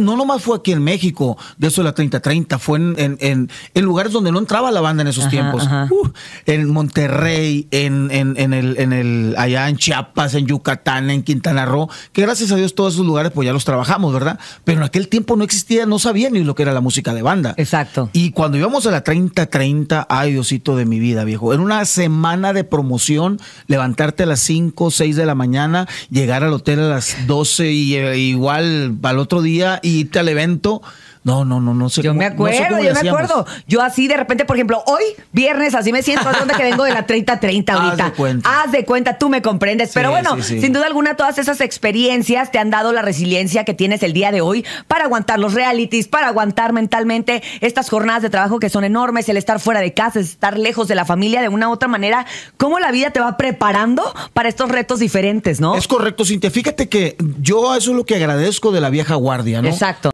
no nomás fue aquí en México, de eso de la 3030, fue en, lugares donde no entraba la banda en esos tiempos. Uh, en Monterrey, en, en, el, en el, allá en Chiapas, en Yucatán, en Quintana Roo, que gracias a Dios todos esos lugares pues ya los trabajamos, ¿verdad? Pero en aquel tiempo no existía, no sabía ni lo que era la música de banda. Exacto. Y cuando íbamos a la 3030, ay Diosito de mi vida, viejo, en una semana de promoción, levantarte a las 5, 6 de la mañana, llegar al hotel a las 12 y, eh, igual al otro día y tal evento no, no, no, no sé. Yo me acuerdo, yo me acuerdo. Yo así de repente, por ejemplo, hoy, viernes, así me siento, dónde que vengo de la 30-30 ahorita. Haz de cuenta. Haz de cuenta, tú me comprendes. Pero bueno, sin duda alguna, todas esas experiencias te han dado la resiliencia que tienes el día de hoy para aguantar los realities, para aguantar mentalmente estas jornadas de trabajo que son enormes, el estar fuera de casa, estar lejos de la familia de una u otra manera. ¿Cómo la vida te va preparando para estos retos diferentes, no? Es correcto, Cintia. Fíjate que yo eso es lo que agradezco de la vieja guardia, ¿no? Exacto.